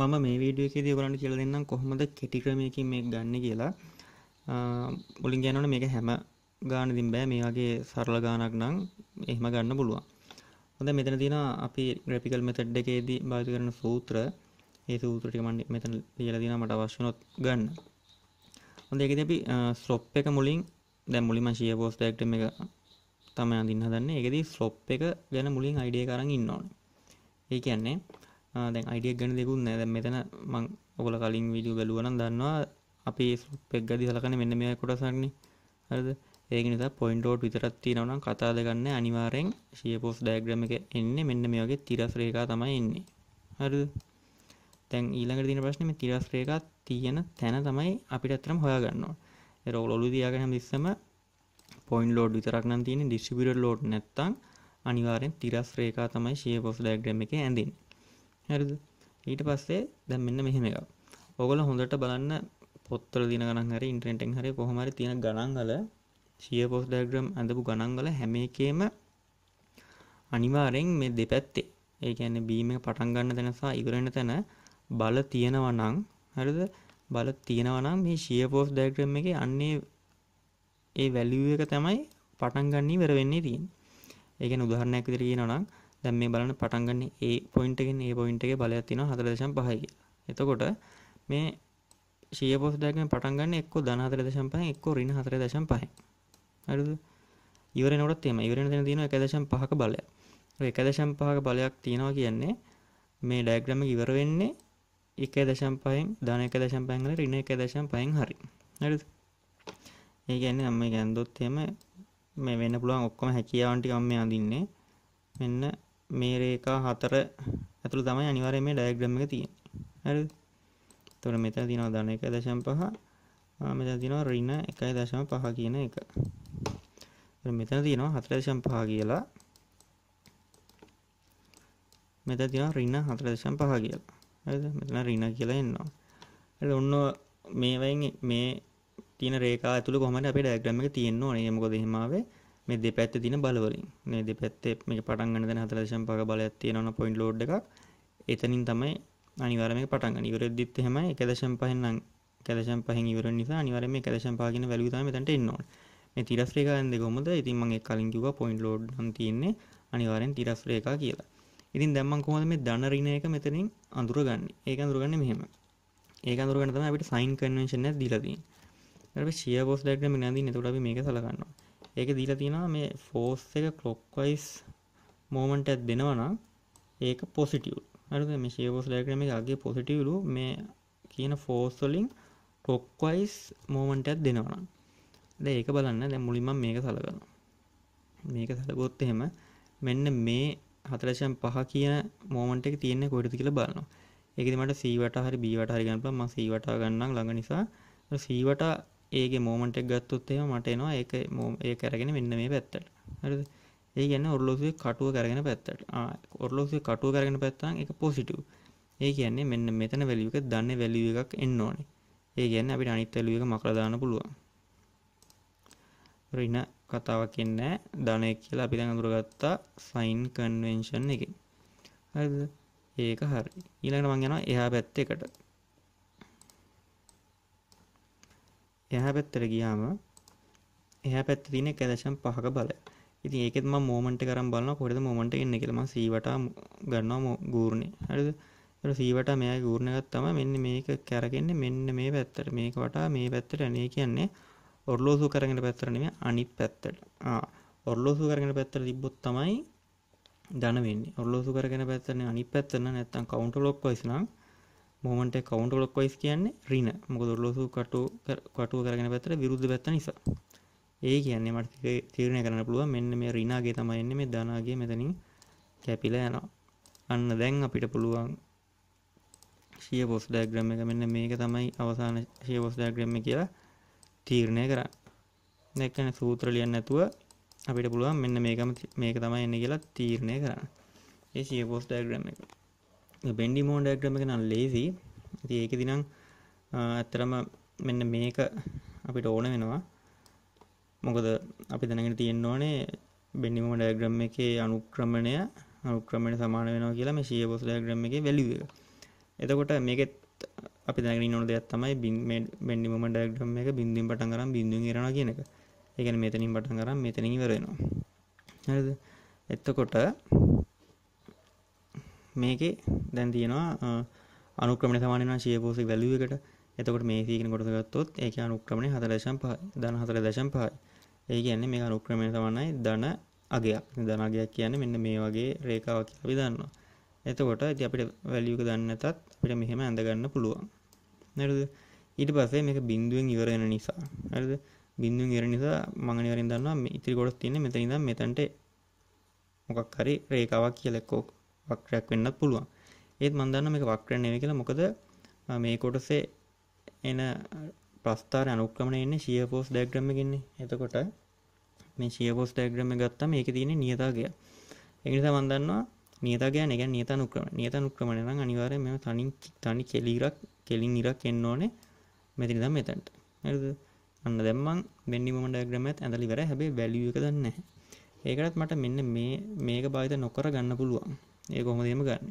මම මේ වීඩියෝ එකේදී ඔයගලන්ට කියලා දෙන්නම් කොහොමද කෙටි ක්‍රමයකින් මේක ගන්න කියලා. මුලින් කියනවනේ මේක හැම ගානකින් බෑ මේ වගේ සරල ගානක් නම් එහෙම ගන්න පුළුවන්. හොඳ මෙතන තියෙනවා අපි graphical method එකේදී භාවිත කරන සූත්‍ර. ඒ සූත්‍ර ටික මම මෙතන ලියලා දෙනවා මට අවශ්‍ය වුණොත් ගන්න. හොඳ ඒකදී අපි slope එක මුලින් දැන් මුලින්ම shear force diagram එක තමයි අඳින්න හදන්නේ. ඒකදී slope එක ගැන මුලින් idea එක අරන් ඉන්න ඕනේ. ඒ කියන්නේ දැන් අයිඩියක් ගැන දෙකුන්න දැ මෙතන මං ඔකොල කලින් විඩිය බැලුවන දන්නවා අපි පෙක් ගදි සලකන මෙන්න මේ කොටසන්නේ හරද ඒක නිසා පොයින්ටෝට් විතරත්ති නවනම් කතා දෙගන්න අනිවාරෙන් ශියපෝස් ඩයග්‍රම එක එන්න මෙන්න මේ වගේ තිරස් රේකා තමයි එන්නේ හරි තැන් ඊළඟට දින ප්‍රශ්නම තිරස් රේකා තියෙන තැන තමයි අපිට අතරම් හොයාගන්නවා එරෝල් ඔලු දයාගෙන දිස්සම පොයින් ලෝඩ් විතරක් නම් තියෙන ඩිස්ටිබියුටර් ලෝඩ් නැත්තම් අනිවාරෙන් තිරස් රේකා තමයි ශියපෝස් ඩයග්‍රම එක ඇඳින්නේ හරිද ඊට පස්සේ දැන් මෙන්න මෙහෙම එකක් ඔගොල්ල හොඳට බලන්න පොත්තර දින ගණන් හරි ඉන්ටර්නෙටෙන් හරි කොහොම හරි තියෙන ගණන් වල shear force diagram අඳපු ගණන් වල හැම එකේම අනිවාර්යෙන් මේ දෙපැත්තේ ඒ කියන්නේ බීම් එක පටන් ගන්න තැන සහ ඉවර වෙන තැන බල තියෙනවා නම් හරිද බල තියෙනවා නම් මේ shear force diagram එකේ අන්නේ ඒ වැලියු එක තමයි පටන් ගන්න ඉවර වෙන්නේ තියෙන්නේ. ඒ කියන්නේ උදාහරණයක් විදිහට කියනවා නම් දැන් මේ බලන්න පටන් ගන්න A පොයින්ට් එකෙන් A පොයින්ට් එකේ බලයක් තියෙනවා 4.5යි කියලා. එතකොට මේ ෂීය පොස් ඩයග්‍රෑම් පටන් ගන්න එක්කෝ ධන 4.5යි එක්කෝ ඍණ 4.5යි. හරිද? ඉවර වෙනකොටත් එහෙම. ඉවර වෙන තැන තියෙනවා 1.5ක බලයක්. ඒ 1.5ක බලයක් තියෙනවා කියන්නේ මේ ඩයග්‍රෑම් එක ඉවර වෙන්නේ 1.5න් ධන 1.5න් හරි ඍණ 1.5න් හරි. හරිද? ඒ කියන්නේ මම ගැන්දොත් එහෙම මේ වෙන්න පුළුවන් ඔක්කොම හැකියාවන් ටික මම අඳින්නේ. මෙන්න මේ රේඛා හතර ඇතුළු තමයි අනිවාර්යයෙන් මේ ඩයග්‍රෑම් එක තියෙන්නේ. හරිද? එතකොට මෙතන තියෙනවා ධන 1.5 මෙතන තියෙනවා ඍණ 1.5 කියන එක. එතකොට මෙතන තියෙනවා 4.5 කියලා. මෙතන තියෙනවා ඍණ 4.5 කියලා. හරිද? මෙතන ඍණ කියලා එනවා. හරිද? ඔන්න මේ වයින් මේ තියෙන රේඛා ඇතුළේ කොහොමද අපේ ඩයග්‍රෑම් එක තියෙන්න ඕනේ. මොකද එහෙම ආවේ මේ දෙපැත්තේ තියෙන බල වලින් මේ දෙපැත්තේ මේක පටන් ගන්න දැන 4.5 බලයක් තියෙනවනම් පොයින්ට් ලෝඩ් එකක් එතනින් තමයි අනිවාර්යයෙන්ම මේක පටන් ගන්න. ඉවරෙද්දිත් එහෙමයි 1.5 නම් 1.5න් ඉවර වෙන නිසා අනිවාර්යයෙන්ම 1.5 කියන වැලියු තමයි මෙතනට එන්න ඕනේ. මේ තිරස් රේඛාවෙන් දෙක කොහොමද? ඉතින් මම ඒක කලින් කිව්වා පොයින්ට් ලෝඩ් නම් තියෙන්නේ අනිවාර්යෙන් තිරස් රේඛා කියලා. ඉතින් දැන් මම කොහොමද මේ ධන ඍණ එක මෙතනින් අඳුරගන්නේ? ඒක අඳුරගන්නේ මෙහෙම. ඒක අඳුරගන්න තමයි අපිට සයින් කන්වෙන්ෂන් එකක් දීලා තියෙන්නේ. ඊට පස්සේ ෂියර් බොස් ඩයග්‍රෑම් එක නඳින්න. එතකොට අපි මේක සලකනවා. ඒක දීලා තියෙනවා මේ ෆෝස් එක ක්ලොක්වයිස් මූමන්ට් එකක් දෙනවා නම් ඒක පොසිටිව් හරිද මේ ෂේවස් ඩයග්‍රෑම් එකේ අගේ පොසිටිව්ලු මේ කියන ෆෝස් වලින් ක්ලොක්වයිස් මූමන්ට් එකක් දෙනවා නම් දැන් ඒක බලන්න දැන් මුලින්ම මේක සලකනවා මේක සලකුවොත් එහෙම මෙන්න මේ 4.5 කියන මූමන්ට් එක තියෙන්නේ කොහෙද කියලා බලනවා ඒකද මට සීවට හරි බීවට හරි ගන්න පුළුවන් මම සීවට ගන්නම් ළඟ නිසා සීවට ඒගේ මෝමට එක් ගත්තුත් එම මට එනවා ඒක ඒ කරගෙන මෙන්න මේ පැත්තට හරිද ඒ ගැන්න ඔරලෝසුවේ කටුව කරගෙන පැත්තට ඔරලෝසුවේ කටුව කරගෙන පැත්තන් එක පොසිටව් ඒ කියන්නේ මෙන්න මෙතන වැලියක දන්න වැලිුව එකක් එන්න ඕනේ ඒ ගැන්න අපිට අනිත් වැලිුව එක මකරදාන්න පුළුවන් රින කතාවක් කියන්නේ ධනය කියලා අපි දැන් අඳුරගත්තා සයින් කන්වෙන්ෂන් එකෙන් හරිද ඒක හරි ඊළඟට මං යනවා එහා පැත්තේකට එහා පැත්තට ගියාම එහා පැත්තේ තියෙන 1.5ක බලය. ඉතින් ඒකෙත් මම මොමන්ට් එක අරන් බලනවා කොහෙද මොමන්ට් එක එන්නේ කියලා. මම C වටා ගන්නවා ගූර්ණේ. හරිද? එතකොට C වටා මෙයාගේ ගූර්ණ එකක් තමයි මෙන්න මේක කැරකෙන්නේ මෙන්න මේ පැත්තට. මේක වටා මේ පැත්තට අනේ කියන්නේ ඔරලෝසු කරගෙන පැත්තට නෙමෙයි අනිත් පැත්තට. ආ ඔරලෝසු කරගෙන පැත්තට තිබ්බොත් තමයි ධන වෙන්නේ. ඔරලෝසු කරගෙන පැත්තට අනිත් පැත්තට නැත්තම් කවුන්ටර් ලොක් වයිස් නම් මෝමට කවන්ට ලොක් වයිස් කියන්නේ රින මොක දුරලොසු කටු කටුව කරගෙන පැතර විරුද්ධ පැත්ත නිසා ඒ කියන්නේ මට තීරණය කරන්න පුළුව මෙන්න මේ රිනාගේ තමයි එන්නේ මේ ධනාගේ මෙතනින් කැපිලා යනවා අන්න දැන් අපිට පුළුවන් ෂිය බොස් ඩයග්‍රෑම් එක මෙන්න මේක තමයි අවසාන ෂිය බොස් ඩයග්‍රෑම් එක කියලා තීරණය කරන්න දැන් සූත්‍ර ලියන්න නැතුව අපිට පුළුවන් මෙන්න මේකම මේක තමයි එන්නේ කියලා තීරණය කරන්න ඒ ෂිය බොස් ඩයග්‍රෑම් එක බෙන්ඩි මෝන් ඩයග්‍රම එක නම් ලේසි ඉතින් ඒක දිනම් ඇත්තරම මෙන්න මේක අපිට ඕන වෙනවා මොකද අපි දැනගෙන තියෙන්න ඕනේ බෙන්ඩි මෝන් ඩයග්‍රම් එකේ අනුක්‍රමණය අනුක්‍රමණය සමාන වෙනවා කියලා මේ ෂියර් බොස් ඩයග්‍රම් එකේ වැලියු එක. එතකොට මේකෙත් අපි දැනගෙන ඉන්න දෙයක් තමයි බෙන්ඩි මෝන් ඩයග්‍රම් එක බිඳුවෙන් පටන් ගන්න බිඳුවෙන් ඉරනවා කියන එක. ඒ කියන්නේ මෙතනින් පටන් ගන්න මෙතනින් ඉවර වෙනවා. හරිද? එතකොට මේකේ දැන් තියෙනවා අනුක්‍රමණ සමාන වෙනවා 100% වැලියු එකට. එතකොට මේ c කියන කොටස ගත්තොත් ඒකේ අනුක්‍රමණය 4.5යි. ධන 4.5යි. ඒ කියන්නේ මේක අනුක්‍රමණය සමානයි ධන අගයක්. ධන අගයක් කියන්නේ මෙන්න මේ වගේ රේඛාවක් කියලා අපි දන්නවා. එතකොට ඉතින් අපිට වැලියු එක දන්නේ නැතත් අපිට මෙහෙම ඇඳ ගන්න පුළුවන්. හරිද? ඊට පස්සේ මේක බිංදුවෙන් ඉවර වෙන නිසා. හරිද? බින්දුවෙන් ඉර නිසා මම නිකන් දන්නවා මේ ඉතිරි කොටස් තියෙන්නේ මෙතන ඉඳන් මෙතනට මොකක් හරි රේඛාවක් කියලා එක්කෝ වක්‍රයක් වෙන්නත් පුළුවන් ඒත් මන්දන්න මේ වක්‍ර නෙවෙයි කියලා මොකද මේ කොටසේ එන ප්‍රස්ථාර අනුක්‍රමණය එන්නේ shear force diagram එකකින්නේ එතකොට මේ shear force diagram එක ගත්තම ඒකේ තියෙන නියතාවය ඒ නිසා මම දන්නවා නියතාවය කියන්නේ කියන්නේ නියත අනුක්‍රමණය නියත අනුක්‍රමණය නම් අනිවාර්යයෙන්ම මේ තනි තනි කෙලිරක් කෙලින් ඉරක් එන්න ඕනේ මෙතන ඉඳන් මෙතනට හරිද අන්න දැන් මම වෙන්නි මොමන්ට් diagram එකත් ඇඳලා ඉවරයි හැබැයි value එක දන්නේ නැහැ ඒකටත් මට මෙන්න මේ මේක භාවිත නොකර ගන්න පුළුවන් ඒ කොහොමදම ගන්න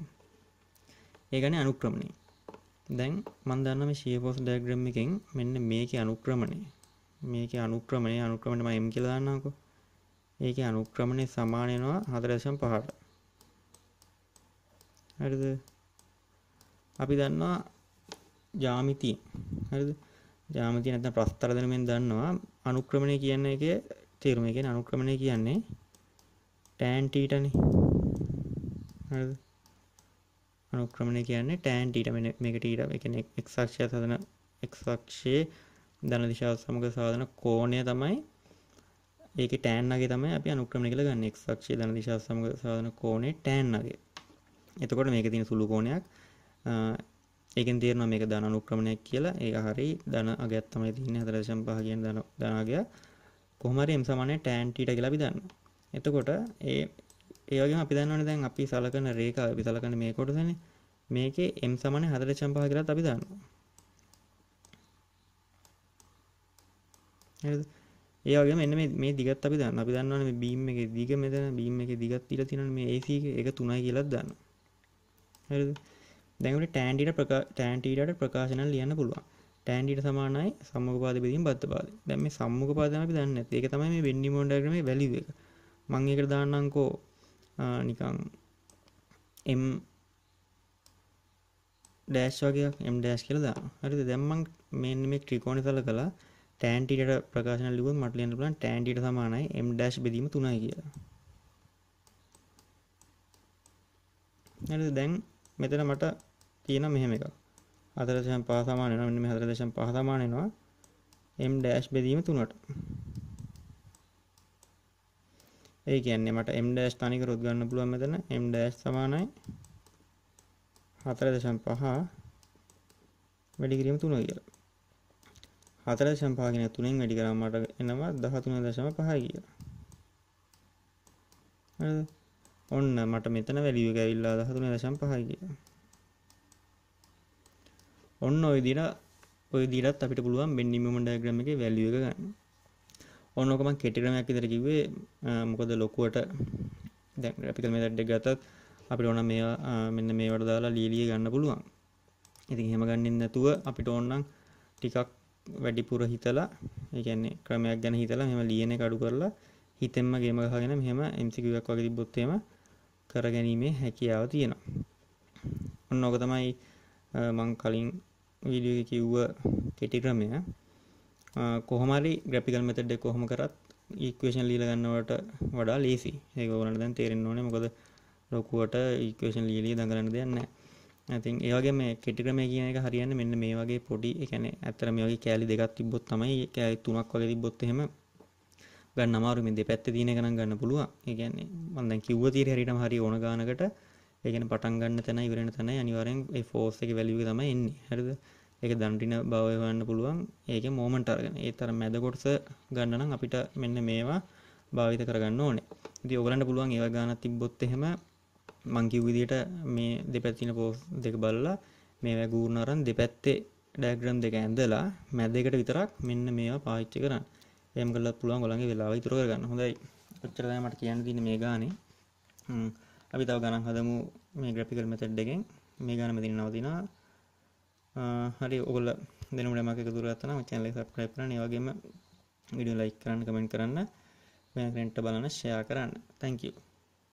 ඒගන අනුක්‍රමණය දැන් මන්දන්නම ශියපෝස් ඩයග්‍රම් එකෙන් මෙන්න මේක අනුක්‍රමණය මේක අනුක්‍රමණය අනුක්‍රමණම එම් කියලාන්නකෝ ඒක අනුක්‍රමණය සමානයනවා හදරශම් පහට හරිද අපි දන්නවා ජාමිති හරිද ජාමති නැත්නම් ප්‍රස්තරදනමෙන් දන්නවා අනුක්‍රමණය කියන එක තේරුම එකෙන් අනුක්‍රමණය කියන්නේ tan θ නේ හරිද අනුක්‍රමණය කියන්නේ ටෑන් ටීට මේක ටීට එකන එක්ක්ෂය සදන එක්ක්ෂයේ ධන දිශාව සමඟ සාධන කෝණය තමයි ඒක ටෑන්ගේ තමයි අප අනුක්‍රමණ කළ ගන්න එක්ක්ෂය ධන දිශා සමඟ සාධන කෝනේ ටෑන්ගේ එතකොට මේක තින සුළු කෝණයක් ඒකෙන් තේරන මේක ධන අනුක්‍රමණයක් කියලා ඒ හරි ධන අගත් තමයි තින්න හදරශම් පහගෙන් ධනාගයක් කොහමරි එම් සමනය ටෑන්ටීට කියලා බිදන්න එතකොට ඒ ඒවගේ අපි දන්නවන දැන් අපි සලකන රේකා අපි සලකන මේ කොටසන මේක එම් සමන හතර චම්පහ කරත් අපි දන්නවා ඒවගේ මෙන්න මේ දිගත් අපි දන්න අපි දන්නවන බීම් එක දිග මෙතන බීම් එක දිගත් තිල තින මේ ඒසි එක තුනයි කියලත් දන්න හරි දැඟට ටෑන්ඩිට ප්‍රකා ටෑන්ටීට ප්‍රකාශන ලියන්න පුළුවන් ටෑන්ඩිට සමානයි සම්මුඛපාද බෙදීම බද්ධපාද. දැන් මේ සම්මුඛපාදම අපි දන්නේ නැත්ේ. ඒක තමයි මේ වෙන්නි මොඩයග්‍රෑමේ වැලියු එක. මම ඒකට දාන්නම්කෝ නිකං එම් ඩෑස් වගේ එම් ඩෑස් කියල දා හරි දැම්මන් මෙන්න මේ ත්‍රිකෝණ කල කලා තෑන්ටිට ප්‍රකාශන ලිව මටලියන්න පුලන් ටෑන්ටිට සමානයි එම් ඩස් බෙදීම තුනයි කියලා දැන් මෙතන මට තියෙන මෙහෙම එකක් අතරදශම් පාසාමානයන මෙ හතරදශම් පහසාමානයනවා එම් ඩෑස් බෙදීම තුනට ඒ කියන්නේ මට m dash තනිකරුත් ගන්න පුළුවන් මෙතන m dash සමානයි 4.5 වැඩි කිරීම 3 කියලා. 4.5 කියන 3න් වැඩි කරාම මට එනවා 13.5 කියලා. හරිද? ඔන්න මට මෙතන වැලියු එක ඇවිල්ලා 13.5 කියලා. ඔන්න ওই විදිහට ওই විදිහටත් අපිට පුළුවන් බෙන්ඩින් මොමන්ට් ඩයග්‍රෑම් එකේ වැලියු එක ගන්න. ඕනකම කෙටිරමයක් ඉදර කිවේ මොකද ලොකුවට දැ රැපිකල් මෙදට්ඩ ගතත් අපිට ඕන මේ මෙන්න මේවට දාලා ලීලිය ගන්න පුළුවන් ඉතින් හෙම ගන්නින් නැතුව අපිට ඕන්නම් ටිකක් වැඩිපුර හිතලා ඒකන්නේ ක්‍රමයක් ගැන හිතලා මෙම ලියන කඩු කරලා හිතෙන්ම ගේම ගහගෙන මෙහෙම එම්සිකුවක් වගේ බොත්තේම කර ගැනීමේ හැකියාව තියෙනවා ඔන්න ඕක තමයි මං කලින් වීඩියෝ කිව්ව කෙටි ක්‍රමය කොහොමරි ග්‍රපිකල් මෙතඩ් එක කොහොම කරත් ඉක්වේෂන් ලීල ගන්නවට වඩා ලේසි ඒක ඕනට දැන් තේරෙන්න ඕනේ මොකද ලොකුවට ඉක්වේෂන් ලීලිය දඟලන්න දෙයක් නැහැ ඉතින් ඒ වගේ මේ කෙටි ක්‍රමය කියන එක හරියන්නේ මෙන්න මේ වගේ පොඩි ඒ කියන්නේ ඇත්තට මේ වගේ කෑලි දෙකක් තිබ්බොත් තමයි කෑලි තුනක් වගේ තිබ්බොත් එහෙම ගන්න අමාරු මේ දෙපැත්ත තියෙන එක නම් ගන්න පුළුවන් ඒ කියන්නේ මම දැන් කිව්ව තීර හරියටම හරිය ඕන ගානකට ඒ කියන්නේ පටන් ගන්න තැන ඉවරන තැන අනිවාර්යෙන් ඒ ෆෝස් එකේ වැලියු එක තමයි එන්නේ හරිද එක දන්ටින බව ගන්න පුළුවන් ඒක මෝමන්ට අරගෙන ඒ තර මැද කොටස ගන්න නම් අපිට මෙන්න මේවා භාවිත කරගන්න ඕනේ ඉතින් ඔයගලන්ට පුළුවන් ඒව ගන්න තිබ්බොත් එහෙම මං කිව් විදිහට මේ දෙපැත්තින පෝස් දෙක බලලා මේවා ගූර්ණ අරන් දෙපැත්තේ ඩයග්‍රෑම් දෙක ඇඳලා මැද එකට විතරක් මෙන්න මේවා පාවිච්චි කරන්න එහෙම කළත් පුළුවන් ඔයගලගේ වෙලාව ඉතුරු කරගන්න හොඳයි ඔච්චර තමයි මට කියන්න තියෙන්නේ මේ ගානේ අපි තව ගණන් හදමු මේ ග්‍රැෆිකල් මෙතඩ් එකෙන් මේ ගාන මෙතන නවතිනවා හරි ඔගොල්ල දෙනුට මක දුරත්තන චැනල සබ්‍රයි කරන වගේම විඩිය ලයි කරන්න කමෙන්ට කරන්න මෙ රෙන්ට බලන ෂයා කරන්න තැංකව